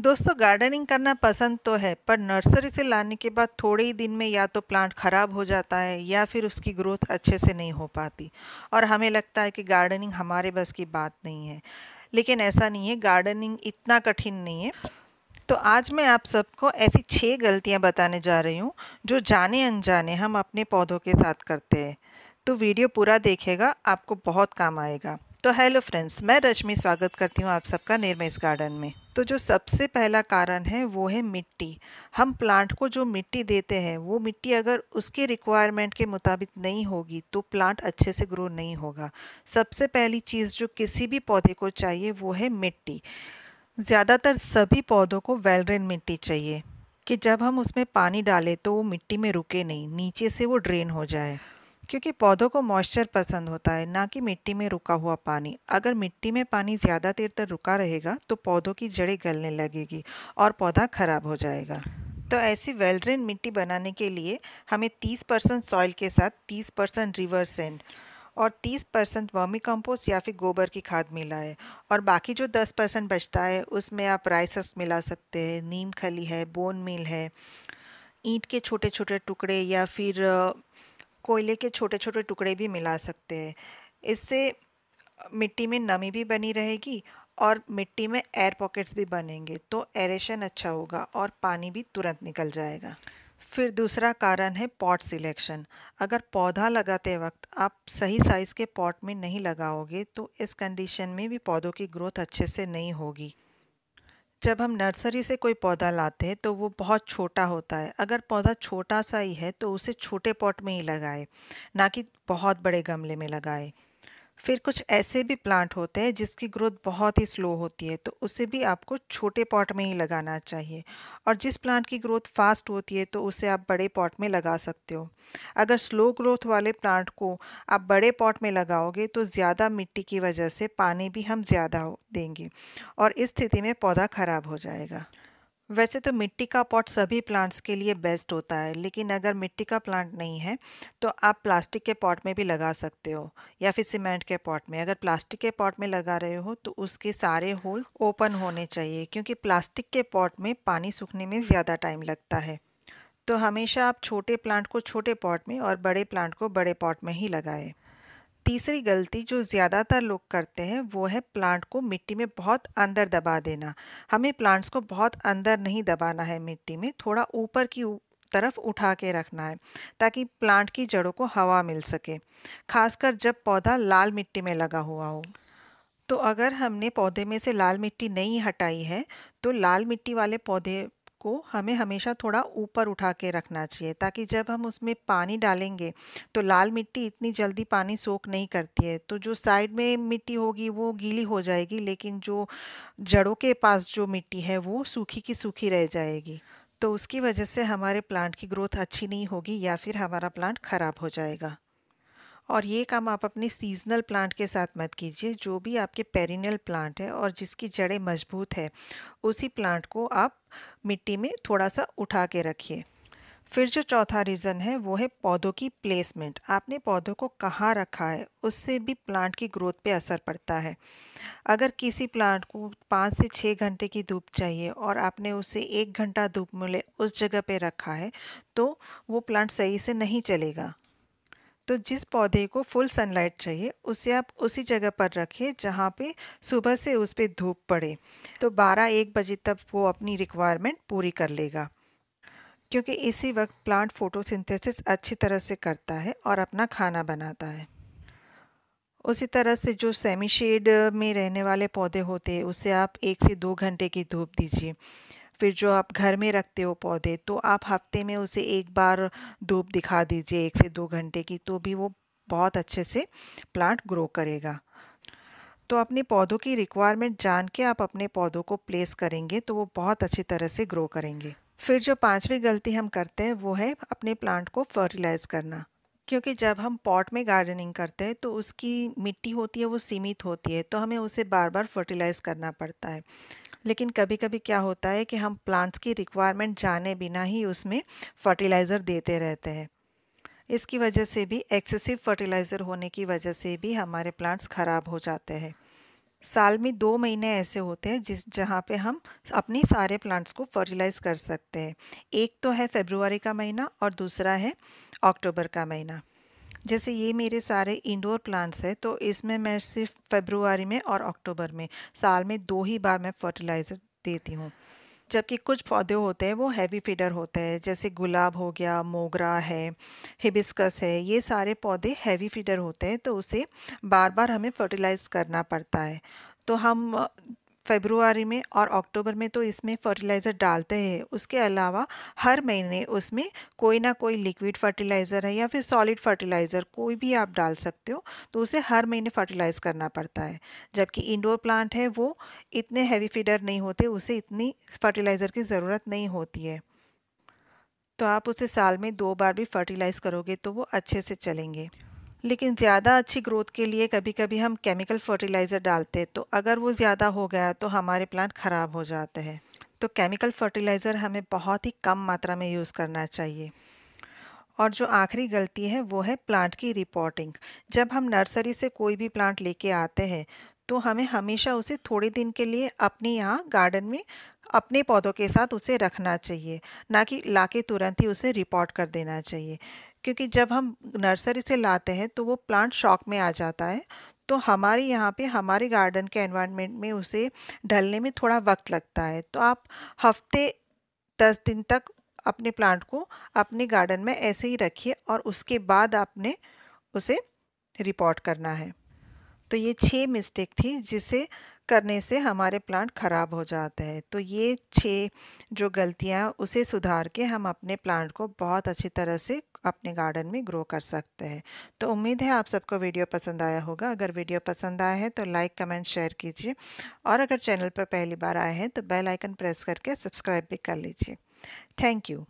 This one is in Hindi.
दोस्तों गार्डनिंग करना पसंद तो है पर नर्सरी से लाने के बाद थोड़े ही दिन में या तो प्लांट ख़राब हो जाता है या फिर उसकी ग्रोथ अच्छे से नहीं हो पाती और हमें लगता है कि गार्डनिंग हमारे बस की बात नहीं है लेकिन ऐसा नहीं है गार्डनिंग इतना कठिन नहीं है तो आज मैं आप सबको ऐसी छः गलतियाँ बताने जा रही हूँ जो जाने अनजाने हम अपने पौधों के साथ करते हैं तो वीडियो पूरा देखेगा आपको बहुत काम आएगा तो हेलो फ्रेंड्स मैं रश्मि स्वागत करती हूँ आप सबका निर्मेश गार्डन में तो जो सबसे पहला कारण है वो है मिट्टी हम प्लांट को जो मिट्टी देते हैं वो मिट्टी अगर उसके रिक्वायरमेंट के मुताबिक नहीं होगी तो प्लांट अच्छे से ग्रो नहीं होगा सबसे पहली चीज़ जो किसी भी पौधे को चाहिए वो है मिट्टी ज़्यादातर सभी पौधों को वेलड्रेन मिट्टी चाहिए कि जब हम उसमें पानी डालें तो वो मिट्टी में रुके नहीं नीचे से वो ड्रेन हो जाए क्योंकि पौधों को मॉइस्चर पसंद होता है ना कि मिट्टी में रुका हुआ पानी अगर मिट्टी में पानी ज़्यादा देर तक रुका रहेगा तो पौधों की जड़ें गलने लगेगी और पौधा ख़राब हो जाएगा तो ऐसी वेल ड्रेन मिट्टी बनाने के लिए हमें 30 परसेंट सॉइल के साथ 30 परसेंट रिवर सेंड और 30 परसेंट वर्मी कंपोस्ट या फिर गोबर की खाद मिला है और बाकी जो 10 परसेंट बचता है उसमें आप राइसस मिला सकते हैं नीम खली है बोन मिल है ईंट के छोटे छोटे टुकड़े या फिर कोयले के छोटे छोटे टुकड़े भी मिला सकते हैं इससे मिट्टी में नमी भी बनी रहेगी और मिट्टी में एयर पॉकेट्स भी बनेंगे तो एरेशन अच्छा होगा और पानी भी तुरंत निकल जाएगा फिर दूसरा कारण है पॉट सिलेक्शन अगर पौधा लगाते वक्त आप सही साइज़ के पॉट में नहीं लगाओगे तो इस कंडीशन में भी पौधों की ग्रोथ अच्छे से नहीं होगी जब हम नर्सरी से कोई पौधा लाते हैं तो वो बहुत छोटा होता है अगर पौधा छोटा सा ही है तो उसे छोटे पॉट में ही लगाए ना कि बहुत बड़े गमले में लगाए फिर कुछ ऐसे भी प्लांट होते हैं जिसकी ग्रोथ बहुत ही स्लो होती है तो उसे भी आपको छोटे पॉट में ही लगाना चाहिए और जिस प्लांट की ग्रोथ फास्ट होती है तो उसे आप बड़े पॉट में लगा सकते हो अगर स्लो ग्रोथ वाले प्लांट को आप बड़े पॉट में लगाओगे तो ज़्यादा मिट्टी की वजह से पानी भी हम ज़्यादा देंगे और इस स्थिति में पौधा ख़राब हो जाएगा वैसे तो मिट्टी का पॉट सभी प्लांट्स के लिए बेस्ट होता है लेकिन अगर मिट्टी का प्लांट नहीं है तो आप प्लास्टिक के पॉट में भी लगा सकते हो या फिर सीमेंट के पॉट में अगर प्लास्टिक के पॉट में लगा रहे हो तो उसके सारे होल ओपन होने चाहिए क्योंकि प्लास्टिक के पॉट में पानी सूखने में ज़्यादा टाइम लगता है तो हमेशा आप छोटे प्लांट को छोटे पॉट में और बड़े प्लांट को बड़े पॉट में ही लगाएं तीसरी गलती जो ज़्यादातर लोग करते हैं वो है प्लांट को मिट्टी में बहुत अंदर दबा देना हमें प्लांट्स को बहुत अंदर नहीं दबाना है मिट्टी में थोड़ा ऊपर की तरफ उठा के रखना है ताकि प्लांट की जड़ों को हवा मिल सके खासकर जब पौधा लाल मिट्टी में लगा हुआ हो तो अगर हमने पौधे में से लाल मिट्टी नहीं हटाई है तो लाल मिट्टी वाले पौधे को हमें हमेशा थोड़ा ऊपर उठा के रखना चाहिए ताकि जब हम उसमें पानी डालेंगे तो लाल मिट्टी इतनी जल्दी पानी सोख नहीं करती है तो जो साइड में मिट्टी होगी वो गीली हो जाएगी लेकिन जो जड़ों के पास जो मिट्टी है वो सूखी की सूखी रह जाएगी तो उसकी वजह से हमारे प्लांट की ग्रोथ अच्छी नहीं होगी या फिर हमारा प्लांट ख़राब हो जाएगा और ये काम आप अपने सीजनल प्लांट के साथ मत कीजिए जो भी आपके पेरिनल प्लांट है और जिसकी जड़ें मजबूत है उसी प्लांट को आप मिट्टी में थोड़ा सा उठा के रखिए फिर जो चौथा रीज़न है वो है पौधों की प्लेसमेंट आपने पौधों को कहाँ रखा है उससे भी प्लांट की ग्रोथ पे असर पड़ता है अगर किसी प्लांट को पाँच से छः घंटे की धूप चाहिए और आपने उसे एक घंटा धूप मिले उस जगह पे रखा है तो वो प्लांट सही से नहीं चलेगा तो जिस पौधे को फुल सनलाइट चाहिए उसे आप उसी जगह पर रखिए जहाँ पे सुबह से उस पर धूप पड़े तो बारह एक बजे तक वो अपनी रिक्वायरमेंट पूरी कर लेगा क्योंकि इसी वक्त प्लांट फोटोसिंथेसिस अच्छी तरह से करता है और अपना खाना बनाता है उसी तरह से जो सेमी शेड में रहने वाले पौधे होते हैं उसे आप एक से दो घंटे की धूप दीजिए फिर जो आप घर में रखते हो पौधे तो आप हफ्ते में उसे एक बार धूप दिखा दीजिए एक से दो घंटे की तो भी वो बहुत अच्छे से प्लांट ग्रो करेगा तो अपने पौधों की रिक्वायरमेंट जान के आप अपने पौधों को प्लेस करेंगे तो वो बहुत अच्छी तरह से ग्रो करेंगे फिर जो पांचवी गलती हम करते हैं वो है अपने प्लांट को फर्टिलाइज़ करना क्योंकि जब हम पॉट में गार्डनिंग करते हैं तो उसकी मिट्टी होती है वो सीमित होती है तो हमें उसे बार बार फर्टिलाइज़ करना पड़ता है लेकिन कभी कभी क्या होता है कि हम प्लांट्स की रिक्वायरमेंट जाने बिना ही उसमें फर्टिलाइज़र देते रहते हैं इसकी वजह से भी एक्सेसिव फर्टिलाइज़र होने की वजह से भी हमारे प्लांट्स ख़राब हो जाते हैं साल में दो महीने ऐसे होते हैं जिस जहाँ पे हम अपने सारे प्लांट्स को फर्टिलाइज़ कर सकते हैं एक तो है फेब्रुवरी का महीना और दूसरा है अक्टूबर का महीना जैसे ये मेरे सारे इंडोर प्लांट्स है तो इसमें मैं सिर्फ फरवरी में और अक्टूबर में साल में दो ही बार मैं फर्टिलाइज़र देती हूँ जबकि कुछ पौधे होते हैं वो हैवी फीडर होते हैं जैसे गुलाब हो गया मोगरा है हिबिस्कस है ये सारे पौधे हैवी फीडर होते हैं तो उसे बार बार हमें फर्टिलाइज़ करना पड़ता है तो हम फेबरुआरी में और अक्टूबर में तो इसमें फर्टिलाइज़र डालते हैं उसके अलावा हर महीने उसमें कोई ना कोई लिक्विड फर्टिलाइज़र है या फिर सॉलिड फर्टिलाइज़र कोई भी आप डाल सकते हो तो उसे हर महीने फर्टिलाइज़ करना पड़ता है जबकि इंडोर प्लांट है वो इतने हैवी फीडर नहीं होते उसे इतनी फर्टिलाइज़र की ज़रूरत नहीं होती है तो आप उसे साल में दो बार भी फर्टिलाइज़ करोगे तो वो अच्छे से चलेंगे लेकिन ज़्यादा अच्छी ग्रोथ के लिए कभी कभी हम केमिकल फर्टिलाइज़र डालते हैं तो अगर वो ज़्यादा हो गया तो हमारे प्लांट ख़राब हो जाते हैं तो केमिकल फर्टिलाइज़र हमें बहुत ही कम मात्रा में यूज़ करना चाहिए और जो आखिरी गलती है वो है प्लांट की रिपोर्टिंग जब हम नर्सरी से कोई भी प्लांट लेके आते हैं तो हमें हमेशा उसे थोड़े दिन के लिए अपने यहाँ गार्डन में अपने पौधों के साथ उसे रखना चाहिए ना कि लाके तुरंत ही उसे रिपोर्ट कर देना चाहिए क्योंकि जब हम नर्सरी से लाते हैं तो वो प्लांट शॉक में आ जाता है तो हमारे यहाँ पे हमारे गार्डन के एनवायरनमेंट में उसे ढलने में थोड़ा वक्त लगता है तो आप हफ्ते दस दिन तक अपने प्लांट को अपने गार्डन में ऐसे ही रखिए और उसके बाद आपने उसे रिपोर्ट करना है तो ये छः मिस्टेक थी जिसे करने से हमारे प्लांट ख़राब हो जाते हैं तो ये छः जो गलतियाँ उसे सुधार के हम अपने प्लांट को बहुत अच्छी तरह से अपने गार्डन में ग्रो कर सकते हैं तो उम्मीद है आप सबको वीडियो पसंद आया होगा अगर वीडियो पसंद आया है तो लाइक कमेंट शेयर कीजिए और अगर चैनल पर पहली बार आए हैं तो बेल आइकन प्रेस करके सब्सक्राइब भी कर लीजिए थैंक यू